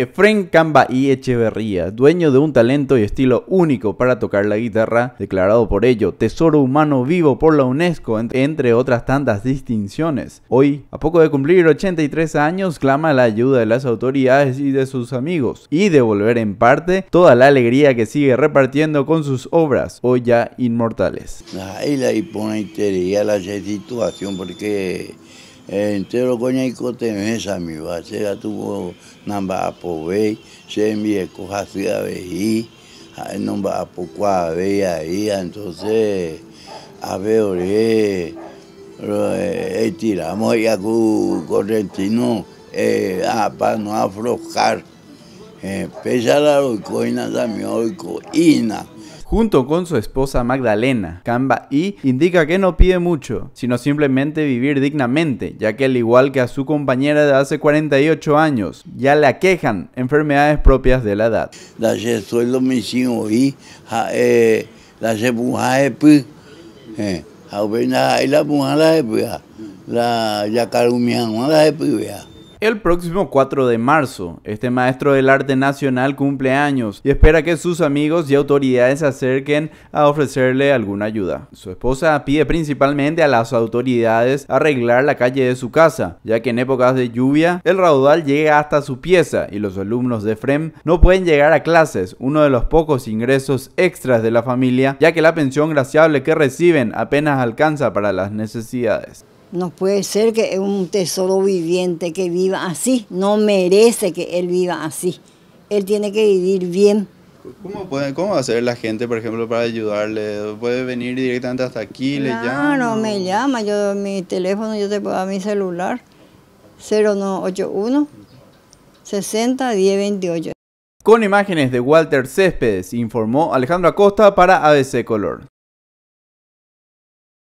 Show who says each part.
Speaker 1: Efren Camba y Echeverría, dueño de un talento y estilo único para tocar la guitarra, declarado por ello Tesoro Humano Vivo por la UNESCO, entre otras tantas distinciones. Hoy, a poco de cumplir 83 años, clama la ayuda de las autoridades y de sus amigos, y devolver en parte toda la alegría que sigue repartiendo con sus obras, hoy ya inmortales.
Speaker 2: Ahí la la situación, porque É, enterogonyaicotemesa miwa se atuvo namba'apovei che embieko hasy'avei ha'e nomba'apokuaavei ahía entonces ave ore eitiramos é, é iaku correntino eh, ah, para no aflojar eh, pesara oikoina sami ina
Speaker 1: junto con su esposa Magdalena. Camba I indica que no pide mucho, sino simplemente vivir dignamente, ya que al igual que a su compañera de hace 48 años,
Speaker 2: ya le aquejan enfermedades propias de la edad. La el próximo 4 de
Speaker 1: marzo, este maestro del arte nacional cumple años y espera que sus amigos y autoridades se acerquen a ofrecerle alguna ayuda. Su esposa pide principalmente a las autoridades arreglar la calle de su casa, ya que en épocas de lluvia el raudal llega hasta su pieza y los alumnos de FREM no pueden llegar a clases, uno de los pocos ingresos extras de la familia, ya que la pensión graciable que reciben apenas alcanza para las necesidades.
Speaker 2: No puede ser que un tesoro viviente que viva así, no merece que él viva así. Él tiene que vivir bien.
Speaker 1: ¿Cómo, ¿Cómo va a ser la gente, por ejemplo, para ayudarle? ¿Puede venir directamente hasta aquí? ¿Le claro, llama?
Speaker 2: No, me llama. Yo, mi teléfono, yo te puedo dar mi celular. 0981 60 1028.
Speaker 1: Con imágenes de Walter Céspedes, informó Alejandro Acosta para ABC Color.